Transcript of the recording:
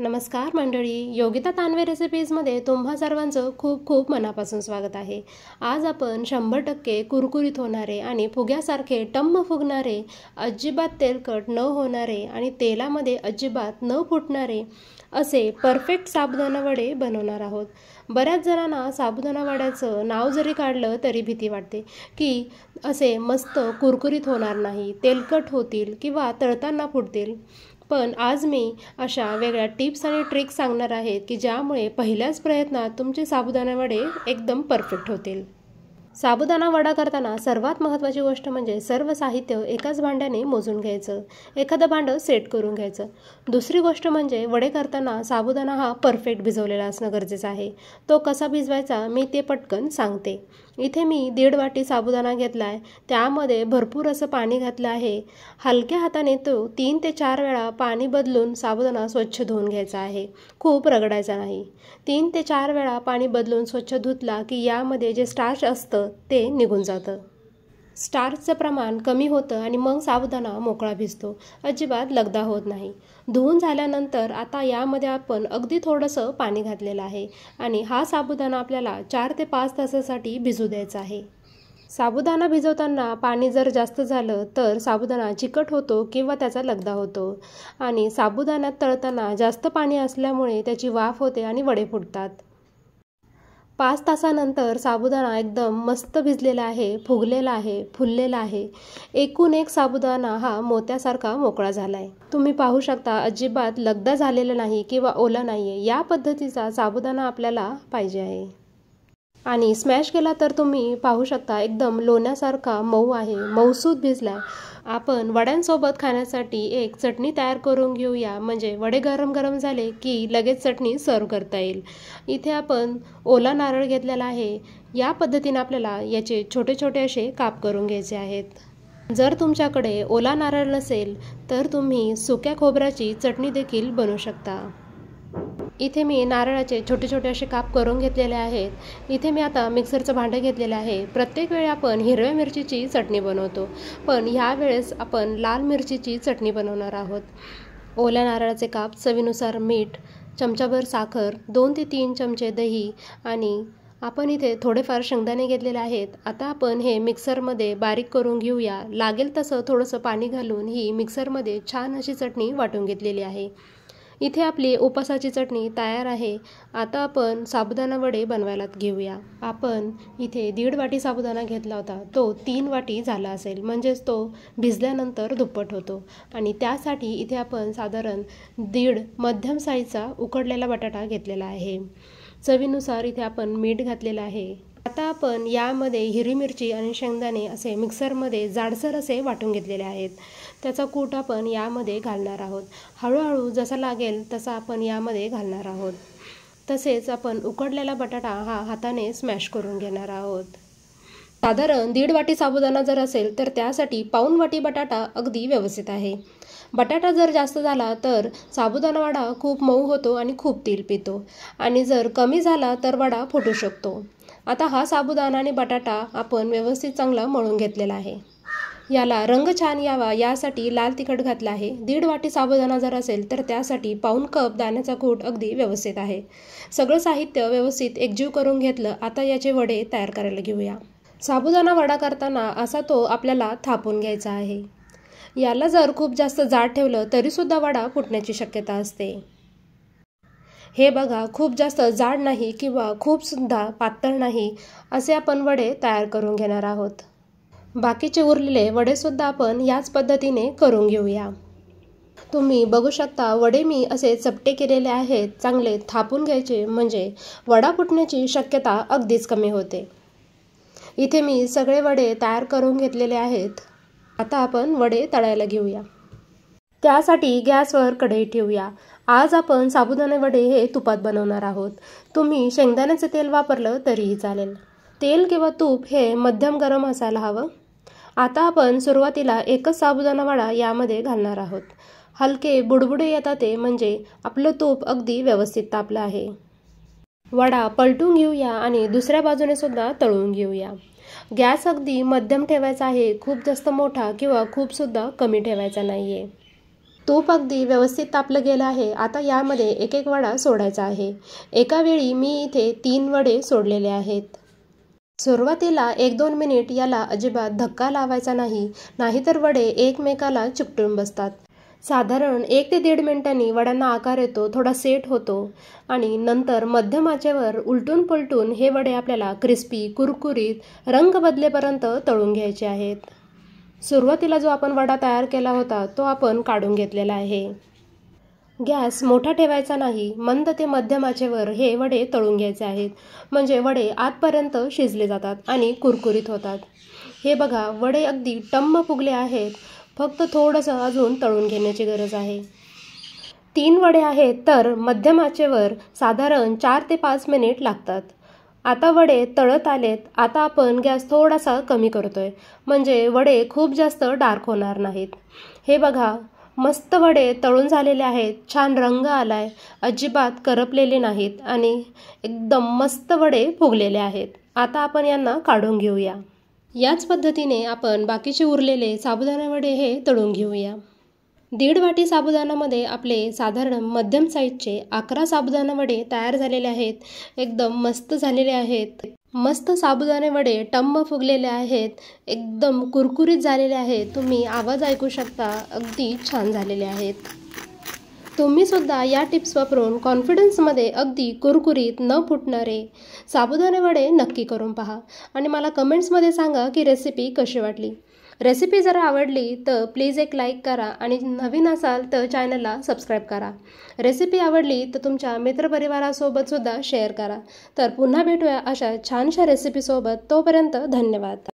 नमस्कार मंडळी योगिता तानवे रेसिपीजमध्ये तुम्हा सर्वांचं खूप खूप मनापासून स्वागत आहे आज आपण शंभर टक्के कुरकुरीत होणारे आणि फुग्यासारखे टम्म फुगणारे अजिबात तेलकट न होणारे आणि तेलामध्ये अजिबात न फुटणारे असे परफेक्ट साबुदाणा वडे बनवणार आहोत बऱ्याच जणांना साबुदाणा वड्याचं नाव जरी काढलं तरी भीती वाटते की असे मस्त कुरकुरीत होणार नाही तेलकट होतील किंवा तळताना फुटतील पण आज मी अशा वेगळ्या टिप्स आणि ट्रिक्स सांगणार आहेत की ज्यामुळे पहिल्याच प्रयत्नात तुमचे साबुदाणा वडे एकदम परफेक्ट होतील साबुदाणा वडा करताना सर्वात महत्त्वाची गोष्ट म्हणजे सर्व साहित्य एकाच भांड्याने मोजून घ्यायचं एखादं भांडं सेट करून घ्यायचं दुसरी गोष्ट म्हणजे वडे करताना साबुदाणा हा परफेक्ट भिजवलेला असणं गरजेचं आहे तो कसा भिजवायचा मी ते पटकन सांगते इथे मी दीड वाटी साबुदाणा घेतला आहे त्यामध्ये भरपूर असं पाणी घातलं आहे हलक्या हाताने तो तीन ते चार वेळा पाणी बदलून साबुदाणा स्वच्छ धुवून घ्यायचा आहे खूप रगडायचा नाही तीन ते चार वेळा पाणी बदलून स्वच्छ धुतला की यामध्ये जे स्टार्च असतं ते निघून जातं स्टार्चचं प्रमाण कमी होतं आणि मग साबुदाणा मोकळा भिजतो अजिबात लगदा होत नाही धुवून झाल्यानंतर आता यामध्ये आपण अगदी थोडंसं पाणी घातलेलं आहे आणि हा साबुदाणा आपल्याला चार ते पाच तासासाठी भिजू द्यायचा आहे साबुदाणा भिजवताना पाणी जर जास्त झालं तर साबुदाणा चिकट होतो किंवा त्याचा लगदा होतो आणि साबुदाण्यात तळताना जास्त पाणी असल्यामुळे त्याची वाफ होते आणि वडे फुटतात पाच तासानंतर साबुदाणा एकदम मस्त भिजलेला आहे फुगलेला आहे फुललेला आहे एकूण एक साबुदाणा हा मोत्यासारखा मोकळा झाला आहे तुम्ही पाहू शकता अजिबात लगदा झालेला नाही किंवा ओला नाही आहे या पद्धतीचा साबुदाणा आपल्याला पाहिजे आहे आणि स्मॅश केला तर तुम्ही पाहू शकता एकदम लोण्यासारखा मऊ आहे मऊसूद भिजला आपण वड्यांसोबत खाण्यासाठी एक चटणी तयार करून घेऊया म्हणजे वडे गरम गरम झाले की लगेच चटणी सर्व करता येईल इथे आपण ओला नारळ घेतलेला आहे या पद्धतीने आपल्याला याचे छोटे छोटे असे काप करून घ्यायचे आहेत जर तुमच्याकडे ओला नारळ नसेल तर तुम्ही सुक्या खोबऱ्याची चटणी देखील बनवू शकता इथे मी नारळाचे छोटे छोटे असे काप करून घेतलेले आहेत इथे मी आता मिक्सरचं भांडं घेतलेलं आहे प्रत्येक वेळी आपण हिरव्या मिरचीची चटणी बनवतो पण ह्या वेळेस आपण लाल मिरचीची चटणी बनवणार आहोत ओल्या नारळाचे काप चवीनुसार मीठ चमचाभर साखर दोन ते तीन चमचे दही आणि आपण इथे थोडेफार शेंगदाणे घेतलेले आहेत आता आपण हे मिक्सरमध्ये बारीक करून घेऊया लागेल तसं थोडंसं पाणी घालून ही मिक्सरमध्ये छान अशी चटणी वाटून घेतलेली आहे इथे आपली उपासाची चटणी तयार आहे आता आपण साबुदाणा वडे बनवायला घेऊया आपण इथे दीड वाटी साबुदाणा घेतला होता तो तीन वाटी झाला असेल म्हणजेच तो भिजल्यानंतर दुप्पट होतो आणि त्यासाठी इथे आपण साधारण दीड मध्यम साईजचा उकडलेला बटाटा घेतलेला आहे चवीनुसार इथे आपण मीठ घातलेलं आहे आता आपण यामध्ये हिरवी मिरची आणि शेंगदाणे असे मिक्सरमध्ये जाडसर असे वाटून घेतलेले आहेत त्याचा कूट आपण यामध्ये घालणार आहोत हळूहळू जसा लागेल तसा आपण यामध्ये घालणार आहोत तसेच आपण उकडलेला बटाटा हा हाताने स्मॅश करून घेणार आहोत साधारण दीड वाटी साबुदाणा जर असेल तर त्यासाठी पाऊन वाटी बटाटा अगदी व्यवस्थित आहे बटाटा जर जास्त झाला तर साबुदाणा वडा खूप मऊ होतो आणि खूप तेल पितो आणि जर कमी झाला तर वडा फुटू शकतो आता हा साबुदाणा आणि बटाटा आपण व्यवस्थित चांगला मळून घेतलेला आहे याला रंग छान यावा यासाठी लाल तिखट घातला आहे दीड वाटी साबुदाणा जर असेल तर त्यासाठी पाऊन कप दाण्याचा कूट अगदी व्यवस्थित आहे सगळं साहित्य व्यवस्थित एकजीव करून घेतलं आता याचे वडे तयार करायला घेऊया साबुदाणा वडा करताना असा तो आपल्याला थापून घ्यायचा आहे याला जर खूप जास्त जाड ठेवलं तरीसुद्धा वडा फुटण्याची शक्यता असते हे बघा खूप जास्त जाड नाही किंवा खूपसुद्धा पातळ नाही असे आपण वडे तयार करून घेणार आहोत बाकीचे उरलेले वडेसुद्धा आपण याच पद्धतीने करून घेऊया तुम्ही बघू शकता वडे मी असे चपटे केलेले आहेत चांगले थापून घ्यायचे म्हणजे वडा फुटण्याची शक्यता अगदीच कमी होते इथे मी सगळे वडे तयार करून घेतलेले आहेत आता आपण वडे तळायला घेऊया त्यासाठी गॅसवर कढई ठेवूया आज आपण साबुदाणे वडे हे तुपात बनवणार आहोत तुम्ही शेंगदाण्याचं तेल वापरलं तरीही चालेल तेल किंवा तूप हे मध्यम गरम असायला हवं आता आपण सुरुवातीला एकच साबुदाणा वडा यामध्ये घालणार आहोत हलके बुडबुडे येतात ते म्हणजे आपलं तूप अगदी व्यवस्थित तापलं आहे वडा पलटून घेऊया आणि दुसऱ्या बाजूने सुद्धा तळून घेऊया गॅस अगदी मध्यम ठेवायचा आहे खूप जास्त मोठा किंवा खूप सुद्धा कमी ठेवायचा नाही आहे तूप अगदी व्यवस्थित तापलं गेलं आहे आता यामध्ये एक एक वडा सोडायचा आहे एका वेळी मी इथे तीन वडे सोडलेले आहेत सुरुवातीला एक दोन मिनिट याला अजिबात धक्का लावायचा नाही नाहीतर वडे एकमेकाला चिकटून बसतात साधारण एक ते दीड मिनिटांनी वड्यांना आकार येतो थोडा सेट होतो आणि नंतर मध्यम आचेवर उलटून पलटून हे वडे आपल्याला क्रिस्पी कुरकुरीत रंग बदलेपर्यंत तळून घ्यायचे आहेत सुरुवातीला जो आपण वडा तयार केला होता तो आपण काढून घेतलेला आहे गॅस मोठा ठेवायचा नाही मंद ते मध्यम आचेवर हे वडे तळून घ्यायचे आहेत म्हणजे वडे आतपर्यंत शिजले जातात आणि कुरकुरीत होतात हे बघा वडे अगदी टम्म फुगले आहेत फक्त थोडंसं अजून तळून घेण्याची गरज आहे तीन वडे आहेत तर मध्यमाचेवर साधारण चार ते पाच मिनिट लागतात आता वडे तळत आलेत आता आपण गॅस थोडासा कमी करतोय म्हणजे वडे खूप जास्त डार्क होणार नाहीत हे बघा मस्त वडे तळून झालेले आहेत छान रंग आलाय अजिबात करपलेले नाहीत आणि एकदम मस्त वडे फुगलेले आहेत आता आपण यांना काढून घेऊया याच पद्धतीने आपण बाकीचे उरलेले साबुदाणा वडे हे तळून घेऊया दीड वाटी साबुदाणामध्ये आपले साधारण मध्यम साईजचे अकरा साबुदाणा वडे तयार झालेले आहेत एकदम मस्त झालेले आहेत मस्त साबुदाणे वडे टंब फुगलेले आहेत एकदम कुरकुरीत झालेले आहेत तुम्ही आवाज ऐकू शकता अगदी छान झालेले आहेत तुम्ही सुद्धा या टिप्स वापरून कॉन्फिडन्समध्ये अगदी कुरकुरीत न फुटणारे साबुदाणे वडे नक्की करून पहा आणि मला कमेंट्समध्ये सांगा की रेसिपी कशी वाटली रेसिपी जर आवडली तर प्लीज एक लाईक करा आणि नवीन असाल तर चॅनलला सबस्क्राईब करा रेसिपी आवडली तर तुमच्या मित्रपरिवारासोबतसुद्धा शेअर करा तर पुन्हा भेटूया अशा छानशा रेसिपीसोबत तोपर्यंत धन्यवाद